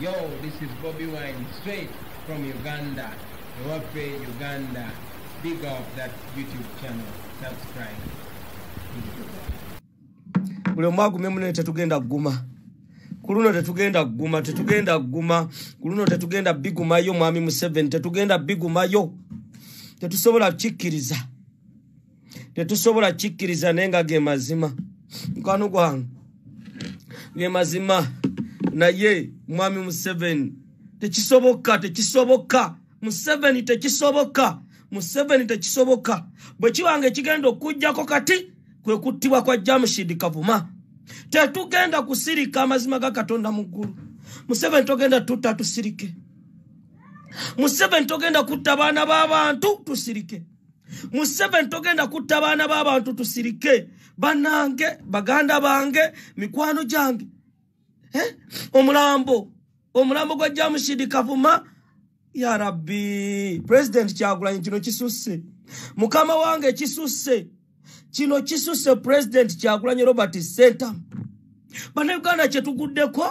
Yo, this is Bobby Wine, straight from Uganda. Rope Uganda. Big up that YouTube channel. Subscribe. buli omu agume munene tetugenda kuguma ku luno tetugenda kuguma tetugenda kuguma ku luno tetugenda bigumayo mwami museven tetugenda bigumayo tetusobola kikkiriza tetusobola kikkiriza naye nga ge mazima mukwano gwange ge mazima naye mwami museveni tekisoboka tekisoboka museveni tekisoboka museveni tekisoboka bwe kibanga ekigenda okujjako kati kwe kuttibwa kwa jamshid kavuma tetugenda kusirika amazima ga katonda mu ggulu museveni togenda tutta tusirike museveni togenda kutta baana b'abantu tusirike museveni togenda kutta baana b'abantu tusirike bannange baganda bange mikwano gyange Eh? omulambo omulambo gwa jamushidi kavuma ya rabbi president kyagulanyi kino kisusse mukama wange kisusse kino kisusse president kyagulanyi robert center bannayuganda kyetuguddeko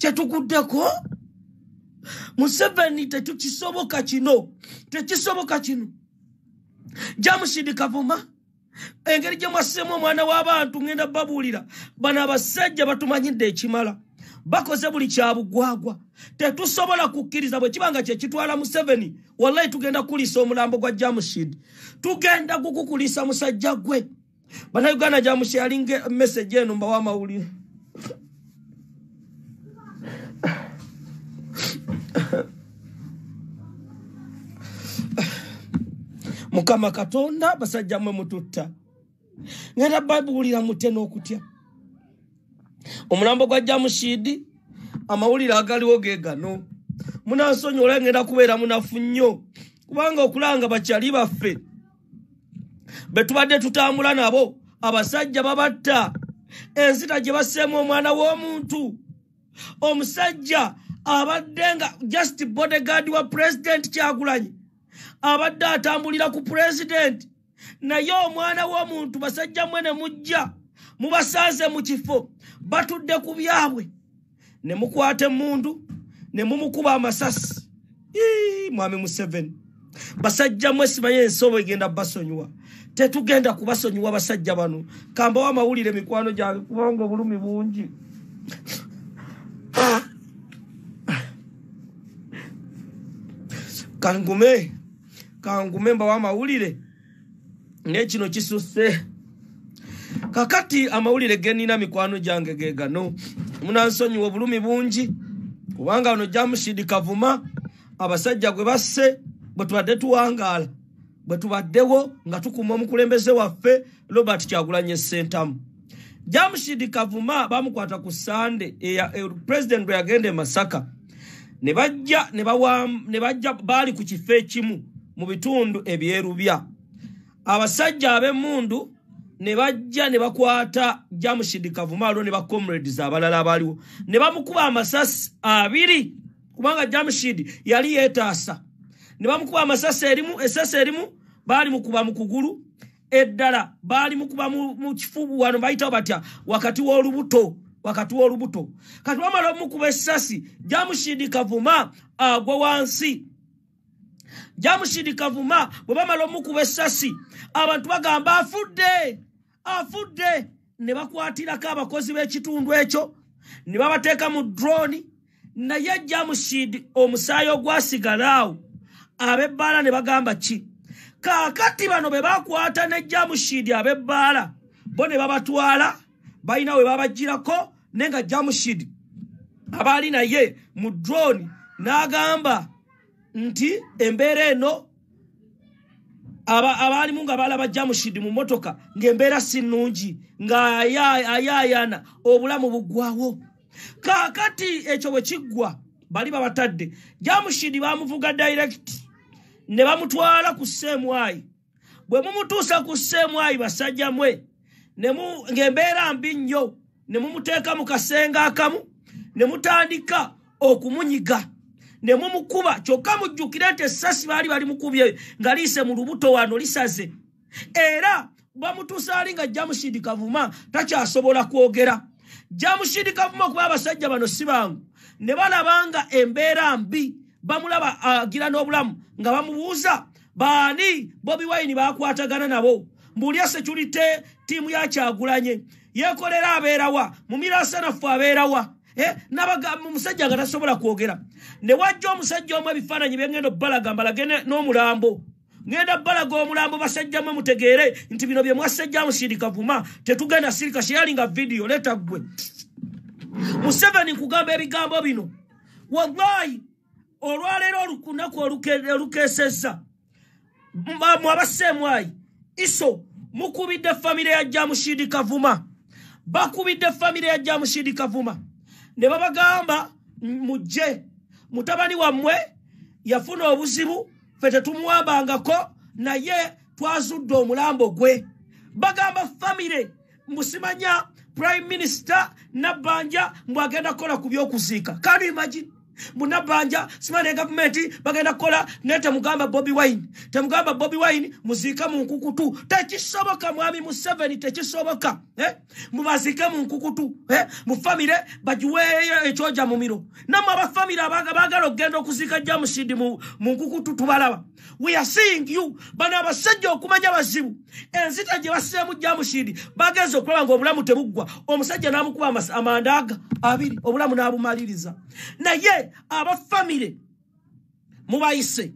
kyetuguddeko museveni tetukisoboka kino tekisoboka kino jamushidi kavuma engeri gye mwasseemu omwana w'abantu ŋenda babuulira bano abasajja batumanyidde ekimala bakoze buli kyabugwagwa tetusobola kukkiriza bwe kibanga kyekitwala museveni wallahi tugenda kukulisa omulambo gwa jamushidi tugenda gukukulisa musajja gwe banauganda jamushi alinga emesaje enumba w'amawulire mukama katonda basajja mmwe mututta ngenda bayibuulira mute n'okutya omulambo gwa jamushidi amawulire agaliwo geegano munansonyi olwa ngenda kubeera munafu nnyo kubanga okulanga bakyali baffe betubadde tutambula nabo abasajja babatta enzita gye basseemu omwana w'omuntu omusajja abadde nga just bodegard wa president kyagulanyi abadde atambulira ku pulezidenti naye omwana w'omuntu basajja mmwe ne mujja mubasanze mu kifo batudde ku byabwe ne mukwata emundu ne mumukuba amasasi mwami mu 7 basajja mmwe simanye ensobo egenda basonyiwa tetugenda kubasonyiwa basajja bano kambawo amawulire emikwano gyabwe kubanga obulumi bungi ah. Ah. kangume kangumemba wa mawulire ne kino kisusse kakati amawulire genina mikwano jange gegano munansonyiwa obulumi bungi kubanga ono jamushidi kavuma abasajja gwe basse bwe tubadde tuwangaala bwe tubaddewo nga tukuma omukulembeze waffe robert kyagulanye esentamu jamushidi kavuma bamukwata ku sande eh, pulezidenti bwe yagenda e masaka ne bajja ne bawa ne bajja baali ku kifo ekimu mu bitundu ebyerubya abasajja ab'emundu ne bajja ne bakwata jamushidi kavumaaliwo ne bacomrades abalala abaaliwo ne bamukuba amasasi abiri kubanga jamushidi yali yeetaasa ne bamukuba amasasi erimu esasi erimu baali mukuba mu kugulu eddala baali mukuba mu kifubu wano bayitawo batya wakati w'olubuto wakati w'olubuto kati wamala omukuba essasi jamushidi kavuma agwa wansi gyamusindika vuma bwe bamala omukuba essasi abantu bagamba afudde afudde ne bakwatirako abakozi b'ekitundu ekyo ne babateeka mu drooni naye jamusid omusaayi ogwasigalaawo ab'ebbaala ne bagamba ki kaakati bano be bakwata ne jamushidi ab'ebbaala bo ne babatwala balina we babajjirako naye nga jamushidi abaali naye mu drooni n'agamba nti embeera eno abaalimu nga baala bajja mushidi mu motoka ngaembeera si nnungi ngaayaayana obulamu buggwawo kaakati ekyo bwe kiggwa bali babatadde jamushidi bamuvuga dairekiti ne bamutwala ku semwayi bwe mumutuusa ku semwayi basajja mwe ngaembeera mbi nnyo ne mumuteeka mu kasenga akamu ne mutandika okumunyiga nemumukuba kyokka mujjukire nti essasi baali balimukubye nga liise mu lubuto wano lisaze era bamutuusa ali nga jamushidi kavuma takyasobola kwogera jamushidi kavuma okuba abasajja bano si bangu ne balabanga embeera mbi bamulaba agira n'obulamu nga bamubuuza baani bobi wayini bakwatagana nabo mbulya sekyulite ttiimu yakyagulanye yeekolera abeerawa mu miraasa naffe abeerawa Eh, nabagamumusajja nga tasobola kwogera newajja omusajja omu ebifaananyi byengenda obbalaga mbalage n'omulambo ŋenda balaga omulambo basajjamu mutegeere nti bino bye mwasajjamu sirika vuma tetugenda sirika sheyali nga vidiyo leta gwe museveni nkugamba ebigambo bino wallahi olwaleero olunaku olukeseza mu abaseemwayi iso mukubidde famire yajja mushidi kavuma bakubidde famire yajja mushidi kavuma ne babagamba mujje mutabani wammwe yafuna obuzibu fe tetumuwambangako naye twazudde omulambo gwe bagamba famire musimanya prime minister nabbanja mbwagenda kukola ku byokuziika kanimagine munabanja simanaye gavumenti bagenda kukola naye temugamba bobi wine temugamba bobi wine muziike munkukutu tekisoboka mwami museveni tekisoboka eh? mubaziike munkukutu eh? mufamire bagiweeyo ekyoja mumiro namwe abafamire bagala okugenda okuziika jamusidi munkukutu tubalaba weyasing you bano abasajja okumanya bazibu enzita gye baseemu jamusidi bagenza okulaba ngaobulamu tebuggwa omusajja namukuba amandaaga abiri obulamu nabumaliriza naye aba famire mubayise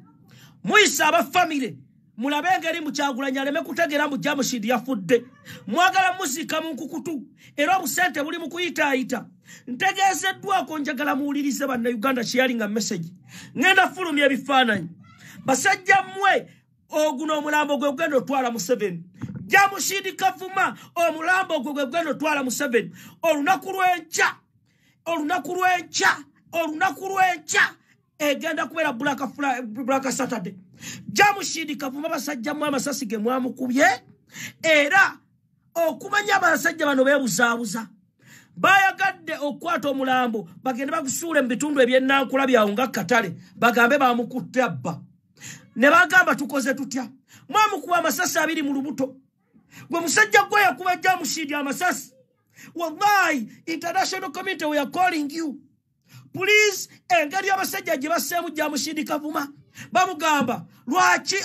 muyise aba famire mulabe engeri mukyagulanya aleme kutegeera mu jamushidi yafudde mwagala muziika mu nkukutu era obusente buli mu kuyitaayita ntegeezeddwako njagala muwulirize bannayuganda kyeyali nga meseji ŋenda fulumya ebifaananyi basajja mmwe oguno omulambo gwe gugenda otwala museveni jamushidi kavuma omulambo gwe gwe gugenda otwala museveni olunaku lwenca olunaku lwenca olunaku lwenkya egenda kubeera bulaka saturday jamusindika vuma abasajjamu amasasi ge mwamukubye era okumanya abasajja bano bebuzaabuza bayagadde okukwata omulambo bagende bagusuule mu bitundu ebyenankula byawo nga katale bagambe bamukutte abba ne bagamba tukoze tutya mwamukuba amasasi abiri mu lubuto gwe musajja gwe yakuba jamusindi amasasi wallahi international community weyacalling you pulize engeri eh, abasajja gye baseemu gyamusindika vuma bamugamba lwaki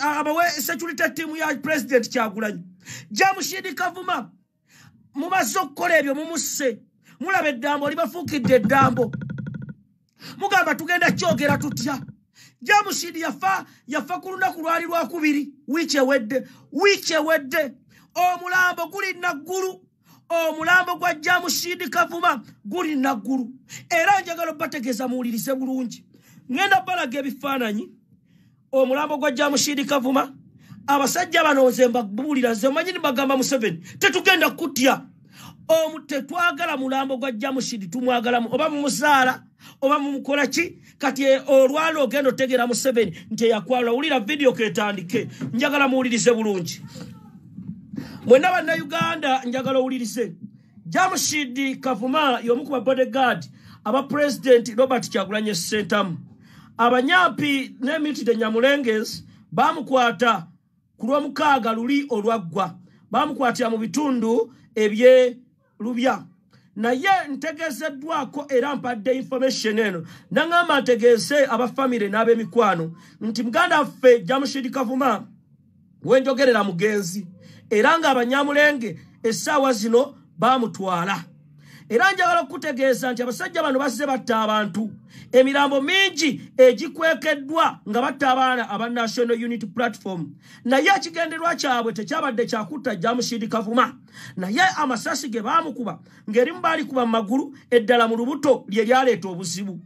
abawe security team ya president kyagulanyi gyamusindika vuma mumaze okukola ebyo mumusse mulaba eddambo libafuukidde eddambo mugamba tugenda kyogera tutya jamusidi yafa yafa ku lunaku lwali lwakubiri wiiki ewedde wiiki ewedde omulambo guli naggulu omulambo gwa jamu shidi kavuma guli naggulu era njagala bategeeza muwulirize bulungi ŋenda balaga ebifaananyi omulambo gwa jamu shidi kavuma abasajja banonze mbabuulira nze omanyi nibagamba museveni tetugenda kutya omu tetwagala mulambo gwa jamu shidi tumwagalamu oba mumuzaala oba mumukola ki kati e, olwalo ogenda otegera museveni nti eyakwalaulira vidiyo ketandike njagala muwulirize bulungi mwenna bannayuganda njagala owulirize jamshid kavuma y'omu ku babodegard aba pulezidenti robert kyagulanye ssentamu abanyampi n'emitide nyamulenges baamukwata ku lw'omukaaga luli olwaggwa baamukwatira mu bitundu ebye lubya naye ntegezeddwako era mpadde information eno naŋamba ntegeese abafamire n'ab'emikwano nti muganda waffe jamshid kavuma wenjogerera mugenzi era ngaabanyamulenge essaawa zino bamutwala era njagala okutegeeza nti abasajja bano bazze batta abantu emirambo mingi egikwekeddwa nga batta abaana aba national unit platform naye ekigenderwa kyabwe tekyabadde kyakutta jamusidi kavuma naye amasasi ge baamukuba ng'erimu baalikuba mu maguru eddala mu lubuto lye lyaleeta obuzibu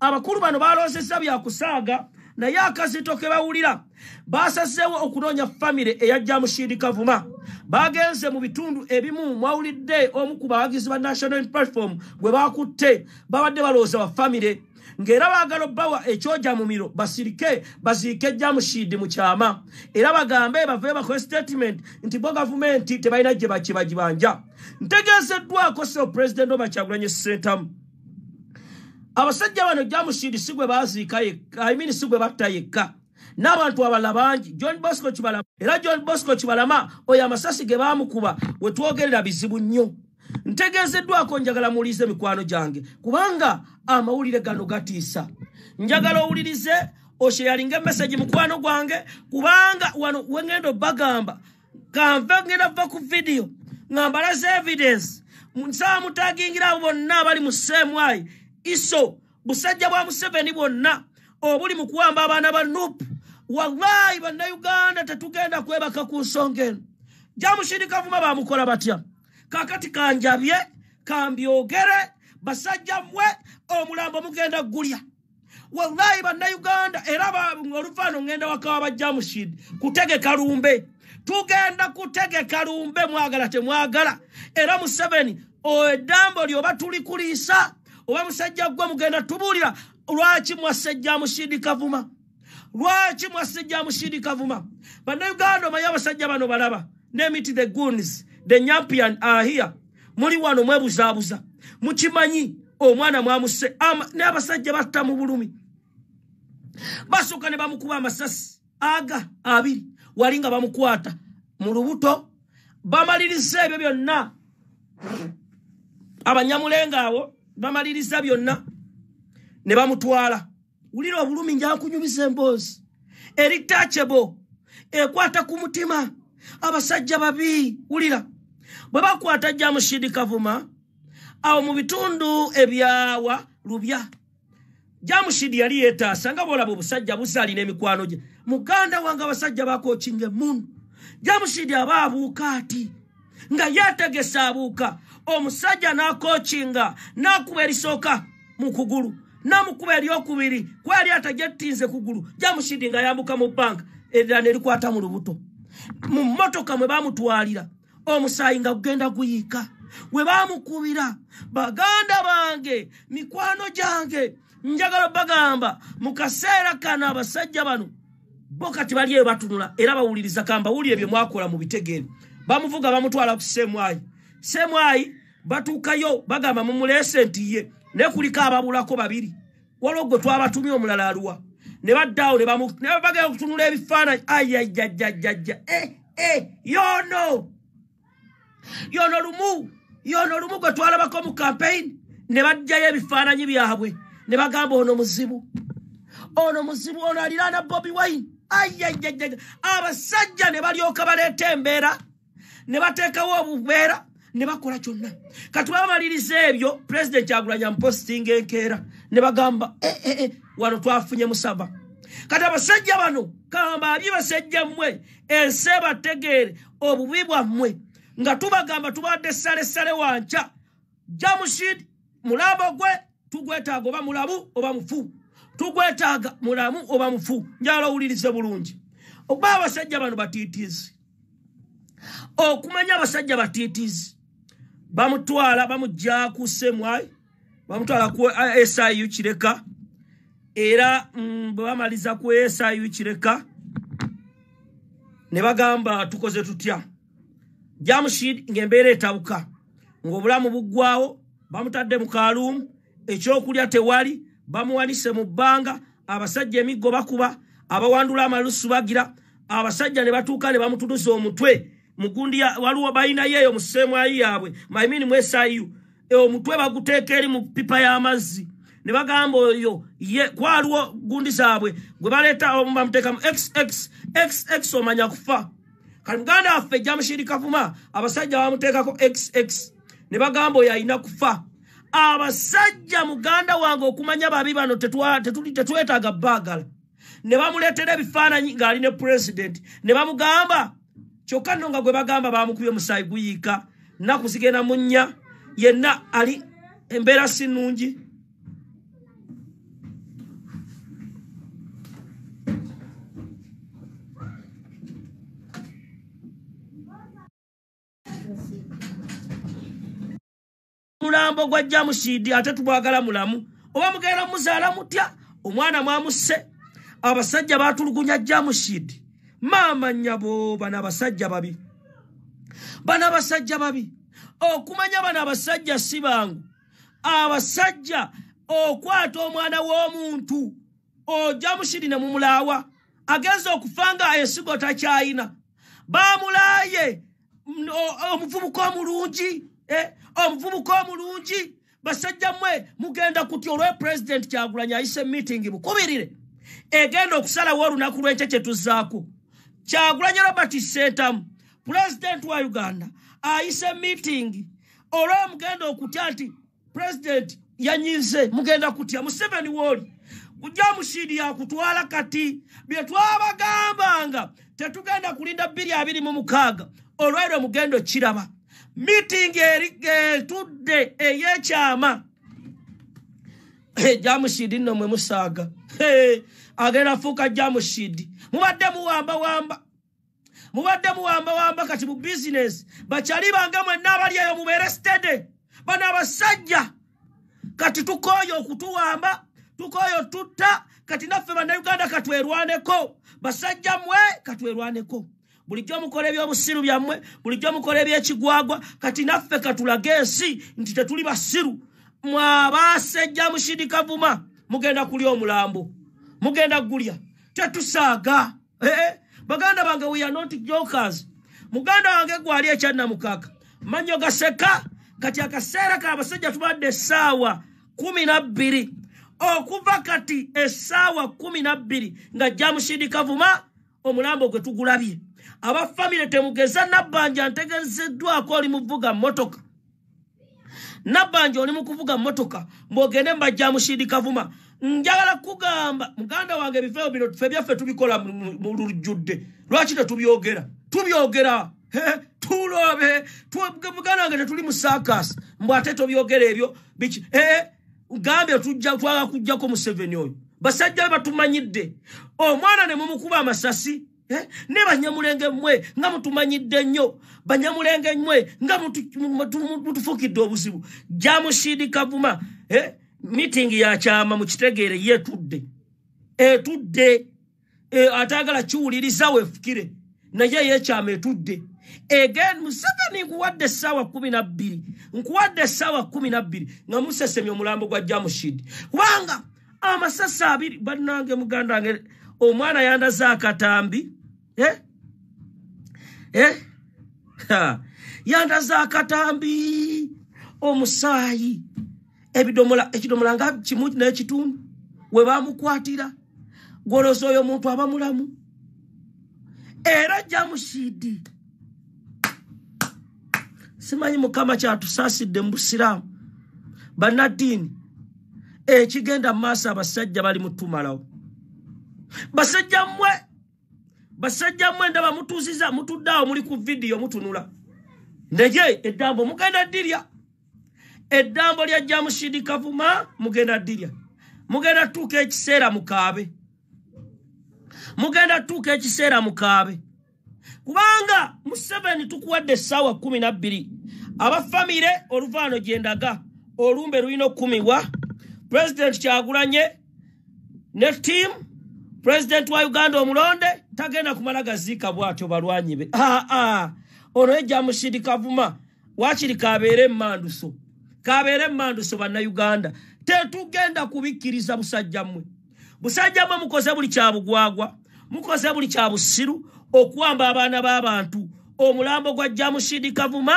abakulu bano baalozesa byakusaaga naye akazito ke bawulira basazeewo okunoonya famire eyajja mushindi kavuma bagenze mu bitundu ebimu mwawulidde omu ku bawagizi ba national platform gwe bakutte babadde balowooza bafamire ng'era baagala obbawa ekyoja mu miro basirike baziike ejja mushindi mu kyama era bagambe bavee bakole statement nti bo gavumenti tebalina gye bakibagibanja ntegeezeddwako sero pulezidenti obakyagulanye ssentamu abasajja bano jamushiri sigwe baziika yekka imin sigwe batta yekka n'abantu abala bangi john bosco kibalama era john bosco kibalama oyo amasasi ge baamukuba wetwogerera bizibu nnyo ntegezeddwako njagala muwulirize mikwano gyange kubanga amawulire gano gatiisa njagala owulirize osheyalinga emesagi mukwano gwange kubanga wano wegenda obbagamba kanve ngenda va ku vidiyo ngambalaza evidence nsaba mutagingira abo bonna abali mu semwayi iso busajja bwa museveni bwonna obuli mu kuwamba abaana ba nupu wallahi bannayuganda tetugenda kwebaka ku nsonga eno jamushirika vuma bamukola batya kakati kanjabye kambyogere basajja mmwe omulambo mugenda gulya wallahi bannayuganda era oluvaano ŋŋenda wakawa bajamushid kutegeka lumbe tugenda kutegeka lumbe mwagala temwagala era museveni edambo lyoba tulikuliisa oba musajja gwe mugenda tubuulira lwaki mwasajja musindi kavuma lwaki mwasajja musindi kavuma bannayuganda omanye abasajja bano balaba nemiti the goons the nyampion ahia muli wano mwebuzaabuza mukimanyi omwana mwamuse nabasajja batta mu bulumi basooka ne bamukuba amasasi aga abiri wali nga bamukwata mu lubuto bamaliriza ebyo byonna abanyamulenga awo bamaliriza byonna ne bamutwala wulira obulumi njakunyumiza emboozi eritachebo ekwata ku mutima abasajja babi wulira bwe bakwata jamushidi kavuma awo mu bitundu ebyawa lubya jamushidi yali yetaasa nga bolaba obusajja busaalina emikwano gye muganda wange abasajja bakokinga emunu jamushidi aba abuuka ati nga yetegese abuuka omusajja nakochinga nakuba erisooka mukugulu namukuba eryokubiri kwali atajatinze kugulu jamushidi nga yambuka mu banka erira nerikwata mu lubuto mu motoka mwe bamutwalira omusaayi nga gugenda guyiika we bamukubira baganda bange mikwano gyange njagala bagamba mukaseera kano abasajja bano bo kati bali ebatunula era bawuliriza kambawuli ebyo mwakola mu bitegeeri bamuvuga bamutwala kusemwayi semwayi batuukayo bagamba mumulese nti ye naye kuliko ababulako babiri walogwe twabatumye omulala aluwa ne baddaawo bagenda okutunula ebifaananyi ayajajajajja eh, eh, yono yono lumu yono lumu gwe twalabako mu campaign ne bajjayo ebifaananyi byabwe ne bagamba ono muzibu ono muzibu ono aliraana bobi wine ayajajaja abasajja ne balyoka baleeta embeera ne bateekawo obubeera ne bakola kyonna kati baamaliriza ebyo president agulanya mpostinga enkeera ne bagamba eh, eh, eh, wano twafunye musaba kati abasajja bano kamba abi basajja mmwe ense bategeere obubi bwammwe nga tubagamba tubadde salesale wanca jamushid mulambo gwe tugwetaaga oba mulamu oba mufu tugwetaaga mulamu oba mufu njalowulirize bulungi okuba abasajja bano batiitizi okumanya abasajja batiitizi bamutwala bamujjaku semwai bamutwala ku siu kireka era mm, bwebamaliza ku siu kireka ne bagamba tukoze tutya jamshid ngaembeera etabuka ngaobulamu buggwawo bamutadde mu kaluumu ekyokulya tewali bamuwanise mu bbanga abasajja emiggo bakuba abawandula amalusu bagira abasajja ne batuuka ne bamutunuza omutwe mugundi waluwo baina yeyo musemwa yiyabwe maimini mwesa iyu eyo mutwe bagutekeri mu pipa ya mazzi ne bagambo iyo ye kwaluwo gundi zabwe gwe baleta omba mteka mu xx xx omanya kufa kali muganda affe jamshiri kavuma abasajja bamuteekako xx ne bagambo yaina kufa abasajja muganda wange okumanya babi bano tetwetaaga bagala ne bamuleetera ebifaananyi ng'ali ne president ne bamugamba kyokka nno nga gwe bagamba bamukubye omusaayi guyiika naku zigenda mu nnya yenna ali embeera si nnungi mulambo gwa jamusiidi ate tubwagala mulamu oba mugenda mumuzaala mutya omwana mwamusse abasajja batulugunya jamusiidi maama nyabo bana basajja babi bana basajja babi okumanya bana abasajja si bangu abasajja okwata omwana w'omuntu ojja musiri ne mumulaawa agenza okufa nga ensigo takyayina baamulaaye mm, omuvubuka omulungi e, omuvubuka omulungi basajja mmwe mugenda kuti olwe pulezidenti kyagulanya ayise emiitingi bukubirire egenda okusalawo olunaku lw'enkye kye tuzzaako Chagulanya Robert Setam, President wa Uganda, aise meeting, ora mgenda okutati, President yanyize, mgenda kutia, Museveni wali, kujia mshidi ya kutuwala kati, bietuwa magamba anga, tetugenda kulinda bili habili mumukaga, oroero mgendo chirama, meeting erike tude, eye chama, eh, jamu shidi no mwemusaga, eh, agena fuka jamu shidi, mubadde muwambawamba mubadde muwambawamba kati mu bizinesi bakyali bange mwenna abali eyo mubeere sitede bano abasajja kati tukooye okutuwamba tukooye otutta kati naffe bannayuganda katwerwaneko basajja mmwe katwerwaneko bulijjo mukola ebyobusiru byammwe bulijjo mukola ebyekigwagwa kati naffe katulaga ensi nti tetuli basiru mwabasejja mushidikavuma mugenda kulya omulambo mugenda gulya tetusaaga eh, eh. baganda bange we are not jokers muganda wange gwali ekyannamukaka manyo gaseka kati akaseera kaabasajja tubadde essaawa kumi nabbiri okuva kati essaawa kumi nabbiri nga jamusindikavuma omulambo gwe tugulabye aba famire temugeza nabbanja ntegezeddwako oli muvuga motoka nabbanja oli mukuvuga motoka mbwogende mbajjamusindikavuma njagala kugamba muganda wange ebifeo bino fe byaffe tubikola mulujjudde lwaki tetubyogera tubyogera tulobe muganda wange tetuli musakas mbw ate tobyogera ebyo biki gambe twaga kujjako museveni oyo basajja batumanyidde omwana nemumukuba amasasi ne banyamulenge mmwe nga mutumanyidde nnyo banyamulenge mmwe nga mutufukidde obuzibu jamusiidi kavuma meeting yakyama mukitegeere yetudde etudde e, atagala kiwulirizawe fukire naye yekyama etudde egen museveni nkuwadde essaawa kumi nabbiri nkuwadde essaawa kumi nabbiri nga musesemye omulambo gwa jamushidi kubanga amasasi abiri bannange mugandange omwana yandaza akatambi yandaza akatambi omusaayi ebidomola ekidomola nga kimu n'ekitundu we baamukwatira gwolosa oyo omuntu aba mulamu era ajja musiidi simanyi mukama kyatusaasidde mu busiraamu bannaddiini ekigenda mu maaso abasajja bali mutumalawo basajja mmwe basajja mmwe ndaba mutuuziza mutuddeawo muli ku vidiyo mutunula naye eddambo mugenda ddirya eddambo lyajja musidikavuma mugenda ddirya mugenda tuuka ekiseera mukaabe mugenda tuuka ekiseera mukaabe kubanga mu seven tukuwadde essaawa kumi nabbiri abafamire oluvaano gyendaga olumbe lulina okkumibwa pulezidenti kyagulanye ne tiamu pulezidenti wa uganda omulonde tagenda kumala gaziika bwatyo balwanyi be aa ah, ah. ono ejja musidikavuma waakirikaabeere mu manduso kabere manduso bannayuganda tetugenda kubikkiriza busajja mmwe busajja mmwe mukoze buli kya bugwagwa mukoze buli kya busiru okuwamba abaana b'abantu omulambo gwa jamushidi kavuma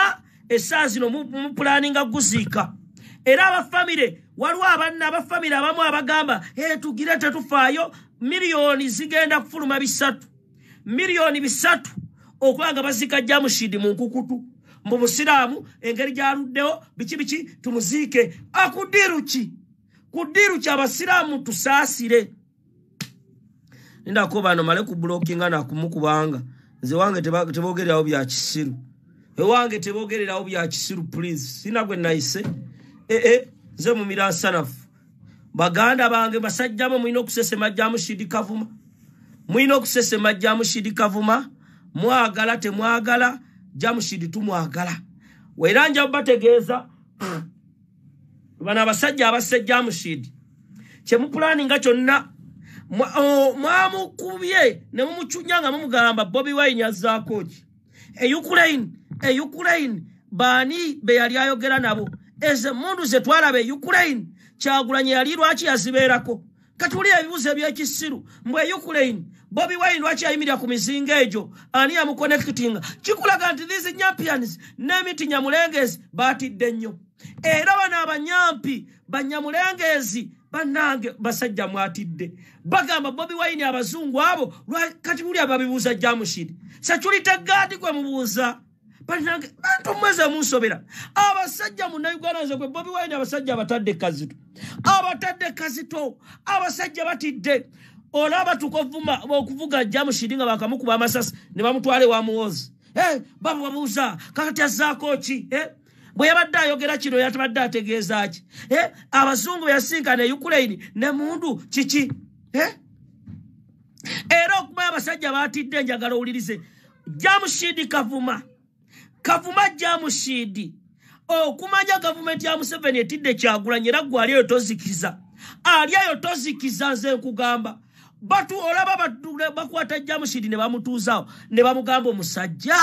essaa zino mupulaninga guziika era abafamire waliwo abanna abafamire abamu abagamba tugire tetufaayo miriyoni zigenda kufuluma bisatu miriyoni bisatu okuba nga baziika jamushidi mu nkukutu mu busiraamu engeri gyaluddewo biki biki tumuziike akudiru ah, ki kudiru ki abasiraamu tusaasire nindako bano male kublokinga nakumukubanga nze wange teboogererawo byakisiru ewange teboogererawo byakisiru please sina gwe nayise ee eh, eh, nze mumiransanafu baganda bange basajjamu mulina okusesemajjamu shidi kavuma mulina okusesemajjamu shidi kavuma mwagala temwagala jamushidi tumwagala era nja kubategeeza bano abasajja abasse jamushidi kyemupulaani nga kyonna mwamukubye ne mumucunya nga mumugamba bobi wine azaako ki e ukraine e ukraine baani beyali ayogera nabo ezemundu zetwalaba e ukraine kyagulanye yali lwaki yazibeerako katulia ebibuzo ebyekisiru mbwe ukraine bobi wine lwaki ayimirira ku mizinga egyo ani yamuconnectinga kikulaga nti these nyampions n'emiti nyamulengezi baatidde nnyo era bano abanyampi banyamulengezi banange basajja mwatidde bagamba bobi wine abazungu abo kati kulya babibuuza jamushiri sekulitegaadi gwe mubuuza batumeza munsobera abasajja munayuganda nze gwe bobi waine abasajja abatadde kazito abatadde kazito abasajja batidde ola batukovuma okuvuga jamushiri nga bakamukuba amasasi ne bamutwale wamuwozi eh, baba wabuuza kakati azaako ki eh, bwe yabadde ayogera kino yabadde ategeeza ki eh, abazungu beyasinkana e ukraine ne mundu kiki era okumaya abasajja batidde njagala owulirize jamushidi kavuma kavuma ajja amusiidi okumanya gavumenti ya museveni etidde kyagulanyi era gwe aliyo tozikiza aliayo tozikiza nze nkugamba batu olaba bakwata ajja amusiidi ne bamutuuzaawo ne bamugamba omusajja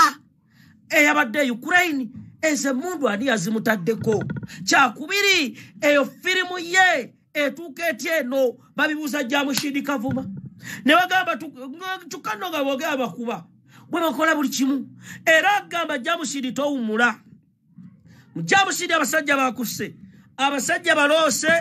eyabadde e ukraine eze emundu ani yazimutaddeko kyakubiri eyo firimu ye etuuka etya eno babibuuza ajja amusiidi kavuma ne bagamba kyukkanno nga boogera bakuba bwe bakola buli kimu era agamba jabusiri towumula mujabusiri abasajja bakusse abasajja baloose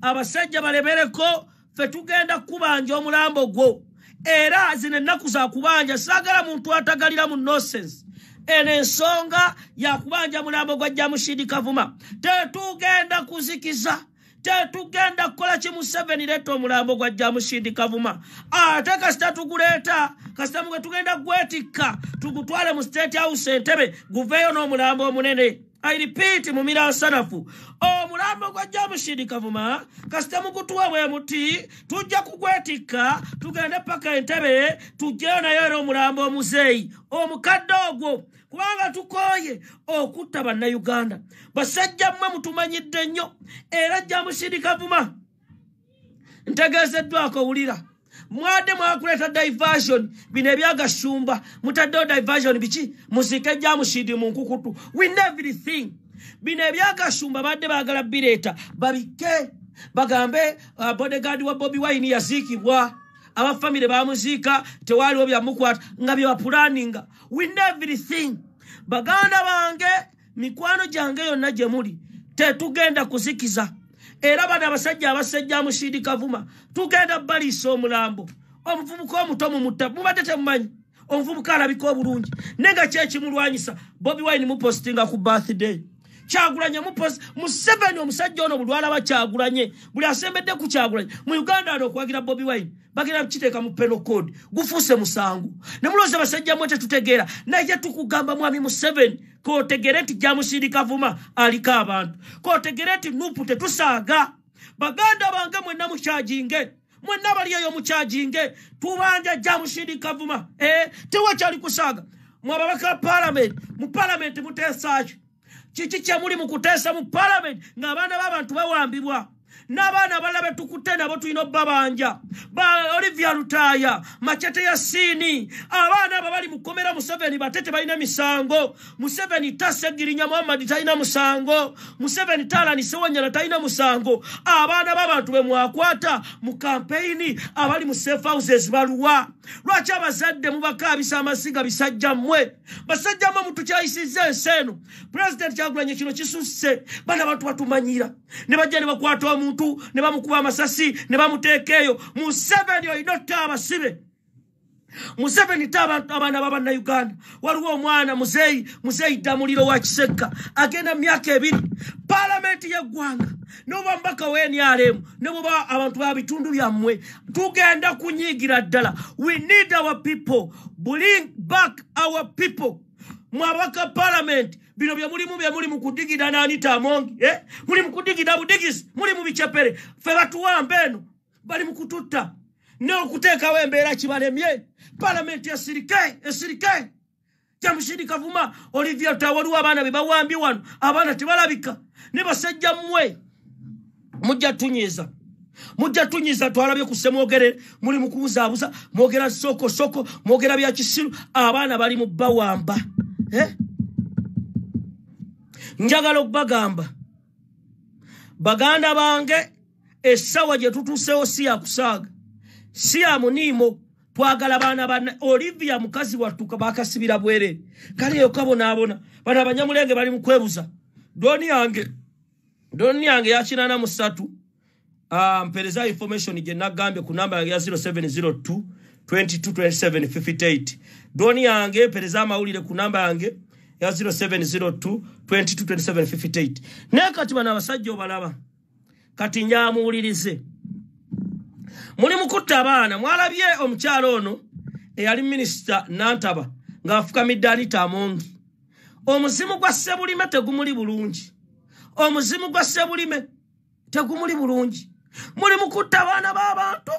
abasajja balemereko fe tugenda kubanja omulambo gwo era zino ennaku zakubanja sagala muntu atagalira mu nosense eno ensonga yakubanja mulambo gwa jamushidi kavuma tetugenda kuzikiza tetugenda kukola kimuseveni leeta omulambo gwajjamu sindi kavuma ate kasita tuguleeta kasita mugwe tugenda gwetikka tugutwale mu state house entebe guveeyo n'omulambo omunene airipiti mu mira asanafu omulambo gwajja omushidi kavuma kasita mukutuwa bwe muti tujja kugwetikka tugende paka entebe tujjeyo naye era omulambo omuzeeyi omukadde ogwo kubanga tukooye okutta bannayuganda basajja mmwe mutumanyidde nnyo era jjamushidi kavuma ntegeezeddwako owulira mwadde mwakuleta diversion bino ebyagasumba mutaddewo diversion biki musike jamusidi munkukutu win everything bino ebyagasumba badde bagala bireeta babike bagambe uh, bodegard wa bobi wine yaziikibwa abafamiry bamuziika tewaliwo byamukwata nga byebapulaninga win everything baganda bange mikwano gyange yonna gye muli tetugenda kuzikiza era bana abasajja abasajja amusidi kavuma tugenda baliisa omulambo omuvubuka omuto mumutta mubadde temumanyi omuvubuka alabika obulungi naye nga kyekimulwanyisa bobi wine mupostinga ku birthday kyagulanye mupos museveni omusajja ono bulwala bakyagulanye buli asembedde ku kyagulanye mu uganda ali okuwagira bobi wine bagenda kiteeka mu penal code gufuuse musangu ne mulooza basajja mwete tutegeera naye tukugamba mwami museveni kootegere nti jamusindikavuma aliko abantu kootegere nti nupu tetusaaga baganda bange mwenna mukyajinge mwenna baliyeyo mukyajinge tubanja jamusindikavuma eh, tewakyali kusaaga mwababaka palamenti mu palamenti muteesaki kiki kyemuli mu kutesa mu palamenti ng'abaana b'abantu bawambibwa n'abaana abalala betukutte nabo tulina obbabanja ba olivia lutaaya makete ya siini abaana abo bali mu kkomera museveni bate tebalina misango museveni tasegirinya muhammadi talina musango museveni talanisewanyala talina musango abaana b'abantu bemwakwata mu kampeyini abali mu sefauses baluwa lwaki abazadde mubakaabisa amasiga bisajja mmwe basajja mmwe mutukyayisizza ensi eno pulezidenti kyagulanye kino kisusse bana abantu batumanyira ne bajja ne bakwata omuntu ne bamukuba amasasi ne bamuteeka eyo mu seveni olina otta abasibe museveni te abaana babannauganda waliwo omwana muzeeyi muzeeyi ddamuliro wa kisekka agenda mu myaka ebiri paalamenti yeggwanga noba mubaka wa nrm nebuba abantu ba bitundu byammwe tugenda kunyigira ddala we need our people bring back our people mwabaka palamenti bino byemulimu byemuli mukudigira nanitamongi muli mukudigira budigisi eh? muli mubicepere fe batuwamba eno bali mukututta nokuteekawo embeera kibalemye palamenti esirike esirike jamushidi kavuma olivia tawaliwo abaana bebawambye wano abaana tebalabika ne basajja mmwe mujja tunyiza mujja tunyiza twalabye ku semwogere muli mu kubuzaabuza mwogera sokosoko mwogera bya kisiru abaana bali mu bawamba eh? njagala okubagamba baganda bange essaawa gye tutuuseewo si ya kusaaga si ya muniimo twagala baana bana olivia mukazi wattuka bakasibira bwerere kale eyo kabonaabona bana banyamulenge bali mu kwebuza dooni yange Doni yange ya china na musatu. Uh, ah, mpeleza information jena gambe kunamba ya 0702-2227-58. Doni yange mpeleza maulile kunamba yange ya 0702-2227-58. Neka tima na wasaji obalaba. Katinja maulilize. Muli mkuta bana. Mwala bie omcharono. E yali minister nantaba. Ngafuka midalita mongi. Omuzimu kwa sebuli mate gumuli bulunji. omuzimu gwa ssebulime tegumuli bulungi muli mukutta abaana b'abantu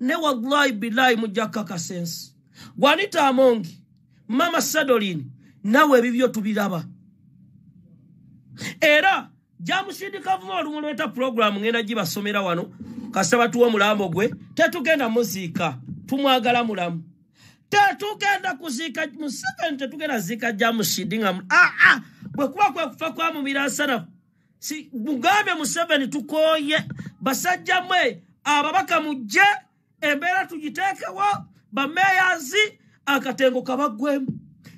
ne wallahi bilahi mujja kukakasensi gwanita amongi mama sadolini nawe ebibyo tubiraba era jamusindika vuma olumuleeta puroguramu ngenda gibasomera wano kasabatuwa omulambo gwe tetugenda muziika tumwagala mulamu tetugenda kuziika museveni tetugenda ziika jamusindi ngamu aa ah, ah. bwekuba kwe kufa kwa mumiransanafu si mugambe museveni tukooye basajjamwe ababaka mujje embeera tugiteekewo bameyazi akatengo kabaggwemu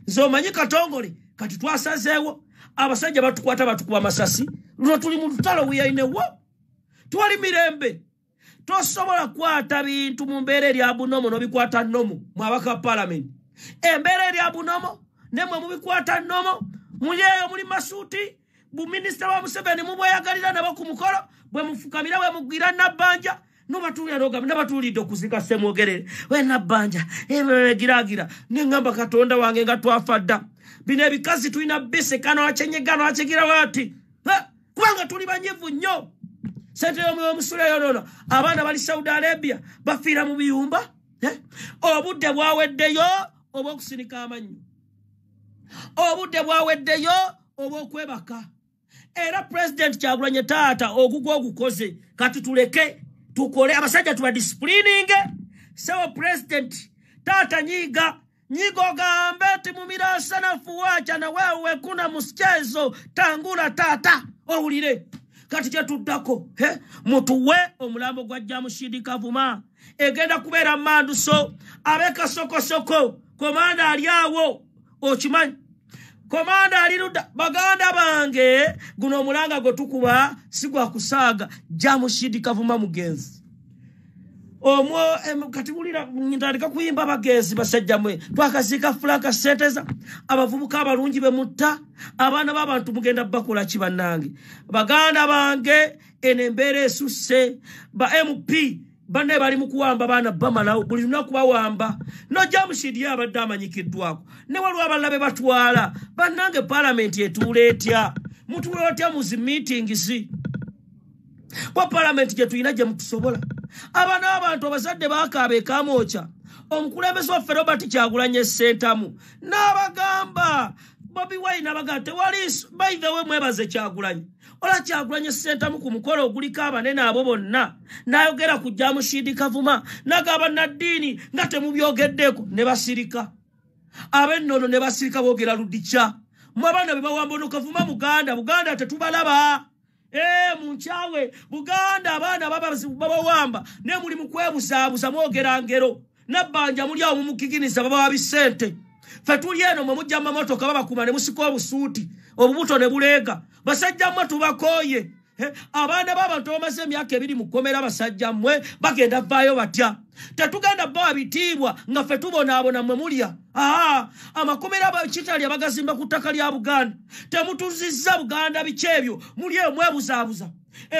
nze omanyi katongole kati twasazeewo abasajja batukwata batukuba masasi luno tuli mu lutalo weyainewo tuwali mirembe tosobola kukwata bintu mu mbeera erya bunomo nobikwata nomo mwabaka wa palamenti embeera erya bunomo nemwe mubikwata nomo muyeeyo muli masuuti buminisita wa museveni mubweyagalira nabo ku mukolo bwe mufukamira we mugwira nabbanja nbatulnabatulidde okuzika semwogerere we nabbanja ewegiragira eh, neŋgamba katonda wange nga twafadda bino ebikazi tulina bisi kanoakyenyegano akigirawo ati kubanga tuli banyivu nnyo sente yomusula yonono abaana bali saudi arabia bafiira mu biyumba eh? obudde bwaweddeyo obwokusinika amannyo obudde bwaweddeyo obwokwebaka era pulezidenti kyagulanye taata ogugwa ogukoze kati tuleke tukole abasajja tubadisipulininge sewo pulezidenti taata nyiiga nyiga ogambe ti mumiraasa nafuwaca naweewe kuna musicaezo tangula taata owulire kati kyetuddako mutuwe omulambo gwa jamushidi kavuma egenda kubeera mu manduso abekasokosoko komanda ali awo okimanyi komanda aliruda baganda bange guno omulanga gwetukuba sigwakusaaga jamushidika vuma mugenzi omwo kati mulira ntandika kuyimba abagenzi basajjamwe twakasiika fulaka senteza abavubuka abalungi bemutta abaana babantu mugenda bakola ki bannange baganda bange eno embeera esusse ba mp banne bali mukuwamba baana bamalawo buli lunaku bawamba nojja mushidi abadde amanyikiddwako ne waliwo abalala be batwala bannange palamenti etuula etya mutuula otya muzimitingisi kwa palamenti gye tulina gye mutusobola abaana b'abantu abazadde bakaaba ekamokya omukulembeze waffe robert kyagulanya essentamu n'abagamba bobi wayi nabagamba tewali by the way mwebaze kyagulanya ola kyagulanye sentamu ku mukolo oguliko abanene abo bonna n'ayogera kujja mushidi kavuma nagaba naddiini nga temubyogeddeeko ne basirika abennono ne basirika boogera luddikya mu abaana be bawamba ono kavuma buganda buganda tetubalaba ee munkyawe buganda abaana babawamba ne muli mu kwebusaabuza mwogera ngero nabbanja muli awo mumukiginiza babawa bisente fetuli eno mwe mujja mamotoka babakuma ne musika obusuuti obubuto ne buleega basajjamme tubakooye abaana b'abantu bamaze emyaka ebiri mu kkomera basajjammwe bagenda vaayo batya tetugenda bawa bitiibwa nga ffe tubonaabona mmwe mulya aa amakomera abakitalya bagazimba ku ttaka lya buganda temutuzizza buganda biki ebyo muli emwebuzaabuza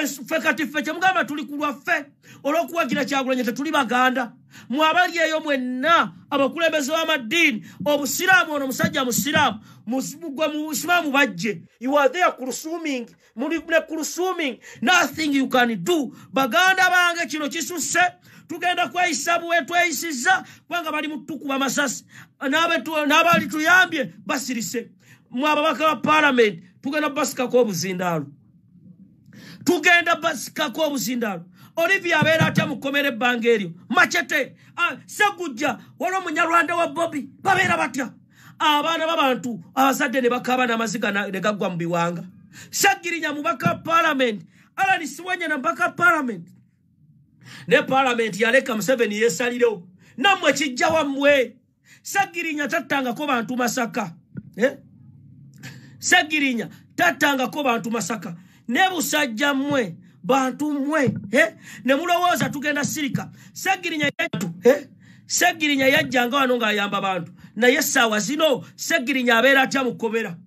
ffe kati ffe kyemugamba tuli ku lwaffe olw'okuwagira kyagulanye tetuli baganda mwabali eyo mwenna abakulembeze b'amaddiini obusiraamu ono musajja musiraamu gwe muisiraamu bajje youarethere kurusuming muli ne kurusuming nothing you can do baganda bange kino kisusse tugenda kweyisa bwetweyisiza kubanga bali mutukuba masasi n'abali tuyambye basirise mw ababaka ba palamenti tugenda basikako obuzindaalo tugenda basikako obuzindaalo olivia abeera atya mukomera ebbanga eryo macete segujja wali omunyalwanda wa bobi babeera batya abaana babantu abazadde ne bakaba n'amaziga ne gaggwa mu biwanga segirinya mubaka palamenti alanisiwenyana mubaka palamenti Ne parliament yaleka Museveni yesalilo. Na mwechija wa mwe. Sagirinya tatanga koba antumasaka. Eh? Sagirinya tatanga koba antumasaka. Nebu saja mwe. Bantu mwe. Eh? Nemulo woza tukena sirika. Sagirinya yetu. Eh? Sagirinya yajanga wanunga yamba bantu. Na yesa wazino. Sagirinya abera atyamu komera.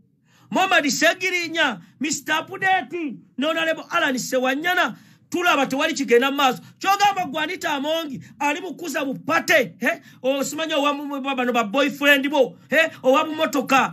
Mwema di Sagirinya. Mr. Pudeti. Nona lebo ala nisewanyana. Mwema tulaba tewali kigenda mumaaso kyogamba gwanita amongi ali mukuza bupate osimanyi owabano baboyfriend bo owamumotoka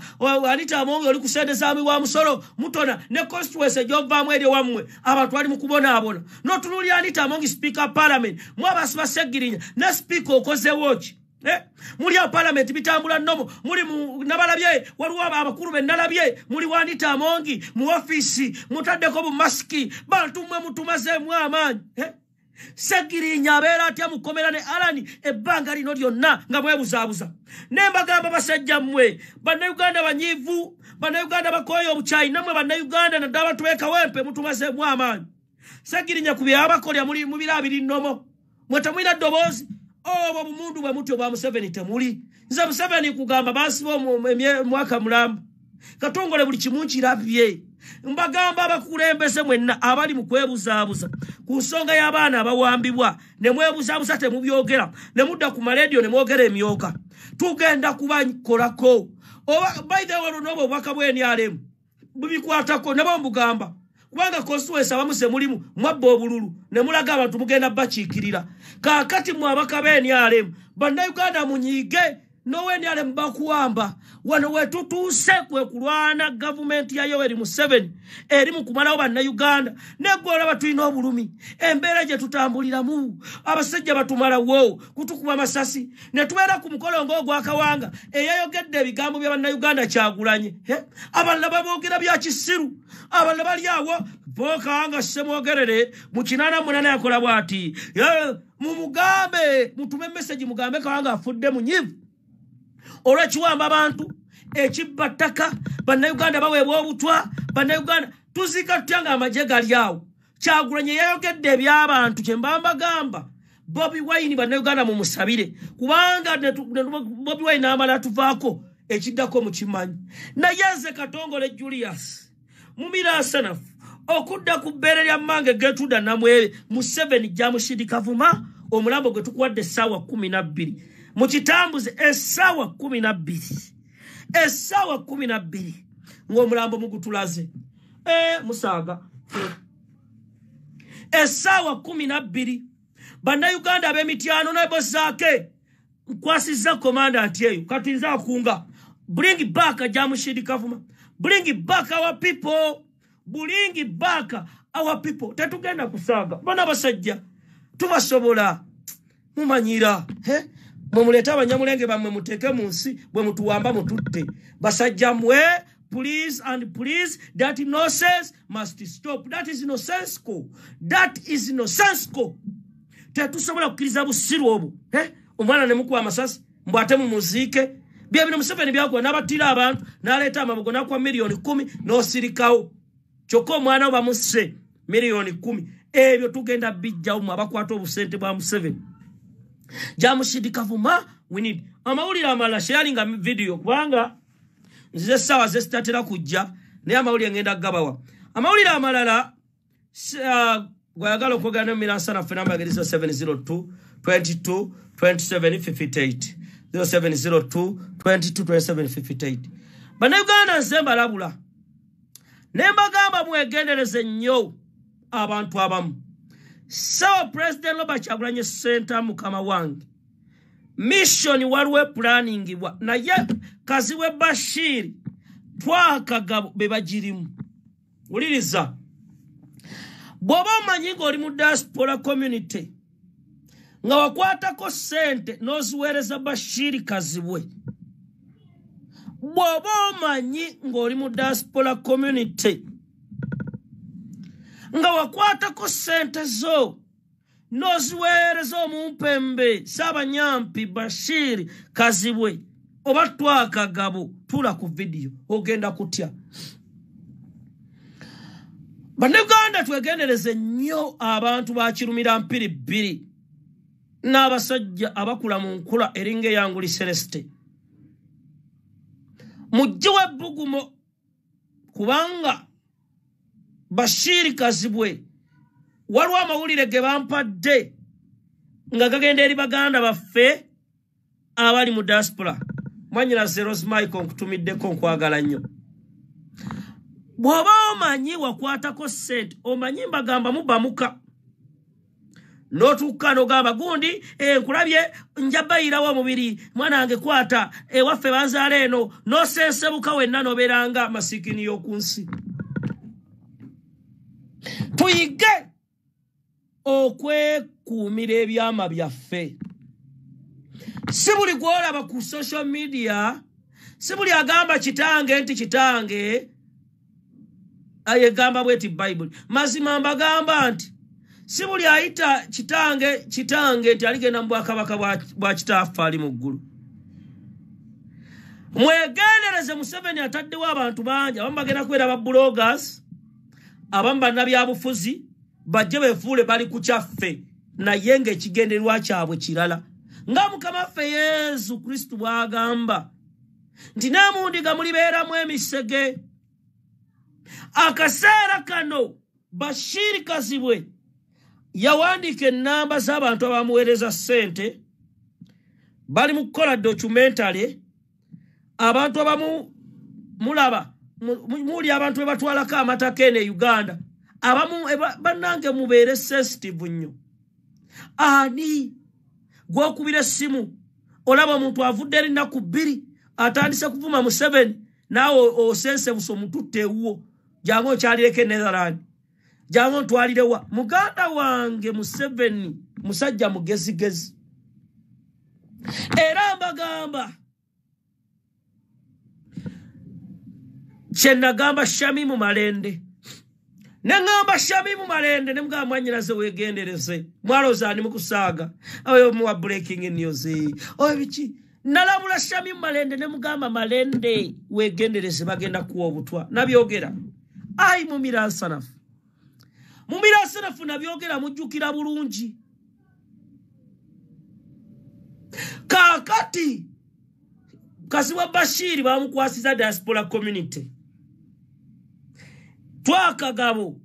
anita amongi oli kusendezamu wa musolo mutona ne constituence egyovaamu eryo wammwe abantu ali mukubonaabona notunuulya anita amongi speaker parliament mu abasi basegirinya ne speaker okozewoki Eh, muli apalamenti bitambula nomu muli nabalabye waliwo abakulu benalabye muli wanita mongi mu ofisi mutaddeko bumasiki bantu mmwe mutumazeemu amaanyi eh, segirinya abeera atya mukomera ne alani ebbanga lino lyonna nga mwebuzaabuza nembagamba basajja mmwe bannayuganda banyivu bannayuganda bakoye obukyayi nammwe bannayuganda nadde abantu bekawempe mutumazeemu amaanyi segirinya ku byabakolya mubirabiri nomo mwetemwira ddoboozi obo bumundu bwe mutyo bwa museveni temuli nze museveni kugamba baasiba mwaka mulamba katongole buli kimu nkirabye mbagamba abakulembeze mwenna abali mukwebuzaabuza ku nsonga y'abaana abawambibwa nemwebuzaabuza temubyogera nemudda ku maledio nemwogera emyoka tugenda kubakolako oba bayithewalonoobo obubaka bwa nrm bubikwatako nebo mbugamba kubanga constituency abamu se mulimu mwabba obululu ne mulaga abantu mugenda bakiikirira kaakati mwe abaka ba nrm bannayuganda munyiige noweni alemba kuwamba wano wetutuuse kwe kulwana gavumenti ya yoweri museveni erimu kumalawo bannayuganda neggwaolaba tulina obulumi embeera gye tutambuliramu abasajja batumalawo kutukuba amasasi ne tubeera ku mukolo ng'ogwakawanga eyayogedde ebigambo bya bannayuganda kyagulanye abalala baboogera bya kisiru abalala bali awo bookanga semwogerere mu kinaana munana yakola bw ati mumugambe mutume emeseji mugambe kawanga afudde munyivu olwekiwamba abantu ekibba ttaka bannayuganda baweebwa obutwa bannayuganda tuziika tutya nga amagye galyawo kyagulanye yayogedde ebyabantu kyembambagamba bobi wayini bannayuganda mumusabire kubanga bobi wayini n'amala atuvaako ekiddako mukimanyi naye nze katongole julius mumiraasanafu okudda ku bbeere lya mmange getuda namwere mu 7 gyamusindikavuma omulambo gwe tukuwadde essaawa 12 mukitambuze essaawa kumi nabbiri essaawa kumi nabbiri ngaomulambo mugutulaze eh, musaaga essaawa kumi nabbiri bannayuganda ab'emityano nebosaake nkwasiza komanda nti eyo kati nzakunga bulingi baaka jamushidi kavuma bulingi baaka awa people bulingi baaka awa people tetugenda kusaaga bona basajja tubasobola mumanyira eh? mwemuleta abanyamulenge bamwe muteke mu nsi bwe mutuwamba mututte basajja mmwe please and please that nonsense must stop that is nonsensco that is nonsensco tetusobola kukkiriza busiru obwo omwana nemukuwa amasasi mbw ate mumuziike byebino museveni byagwa n'abattira abantu n'aleeta amabugo nakuwa miliyoni kumi n'osirikawo kyokka omwana obamusse miliyoni kumi ebyo tugenda bijjawo mu abakwata obusente bwa museveni Jamu shidikavuma, we need. Ama uli amala sharing a video. Kwanga, nzize sawa ze statila kuja. Ne ama uli angenda gabawa. Ama uli amala la, kwayagalo kwa gano milansa na fenamba ya gedisa 702-22-27-58. 702-22-27-58. Bane gana nzemba labula. Nemba gamba mwe gendeleze nyo abantu abamu. Sewa President Robert Chagulanyi Center mukama wangi. Mission waluwe planning wa. Na ye kaziwe Bashiri. Twaka gabo beba jirimu. Uliriza. Boba manyingo limu diaspora community. Nga wakuata ko sente. Nozuweleza Bashiri kaziwe. Boba manyingo limu diaspora community. Boba manyingo limu diaspora community. nga wakwatako sente zo n'oziweere z'omumpembe saabanyampi bashiri kazibwe oba twakagabo tula ku vidiyo ogenda kutya bannauganda twegendereze nnyo abantu bakirumira mpiri bbiri n'abasajja abakula mu nkula eringa eyanguli sereste mujjewo ebbugumo kubanga bashiri kazibwe waliwo amawulire ge bampadde nga gagenda eri baganda baffe abali mu diaspora mwanyinaze rosmike nkutumiddeko nkwagala nnyo bw'oba omanyi wakwatako sente omanyi mbagamba mubamuka n'otuuka nogamba gundi eh, nkulabye njabayirawo omubiri mwana wange kwata ewaffe eh, banzaala eno n'osensebuka wenna nobeeranga masikini y'oku nsi tuyige okwekuumira ebyama byaffe si buli gwolaba ku social media si buli agamba kitange nti kitange yegamba bweti bayibuli mazima mbagamba nti si buli ayita kitange kitange nti aligenda mu bwakabaka bwa kitaafe ali mu ggulu mwegendereze museveni ataddewo abantu bangi abamu bagenda kubeera ba bulogas abamu bannabyabufuzi bajje beefuule bali ku kyaffe naye ngaekigenderwa kyabwe kirala nga mukama waffe yesu kristu bw'agamba nti n'emundiga mulibeeramu emisege akaseera kano bashirikazibwe yawandiika ennamba z'abantu abamuweereza ssente bali mu kukola documentale abantu abamu mulaba muli abantu webatwalako amataka ene uganda abamu e bannange mubeere sensitive nnyo ani gwokubira essimu olaba omuntu avudde erinaku bbiri atandise kuvuma mu seven naawe osensebusa omututte ewuwo jangu okyalireko enetherland jangu ntwalirewa muganda wange mu seven musajja mugezigezi era mbagamba gamba Je nagamba shamimu malende. Nangamba shamimu malende. Nemga mwanyina zewe genereze. Mwalo zani mkusaga. Oyo mwa breaking in yozi. Oyo vichi. Nalamula shamimu malende. Nemga malende. We genereze magenda kuwa butua. Nabiogera. Ai mumira sanafu. Mumira sanafu nabiogera mujukira bulungi. Kakati. Kasiwa bashiri wa mkuwasiza diaspora community. twakagabo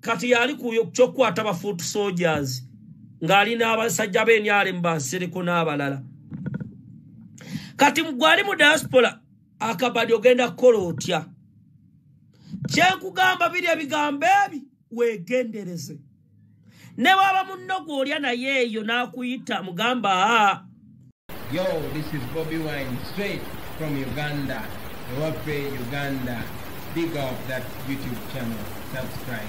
kati yali kukyokukwata ba fort soldiers ng'ali n'abasajja benyale mubansereko n'abalala kati gwali mu diaspora akabadi ogenda kukola otya kyenkugamba biri ebigambo ebi weegendereze ne waba munno gwolya naye eyo n'akuyita mugamba a Yo, this is Bobby Wine, straight from Uganda. Europe, Uganda. big up that YouTube channel. Subscribe.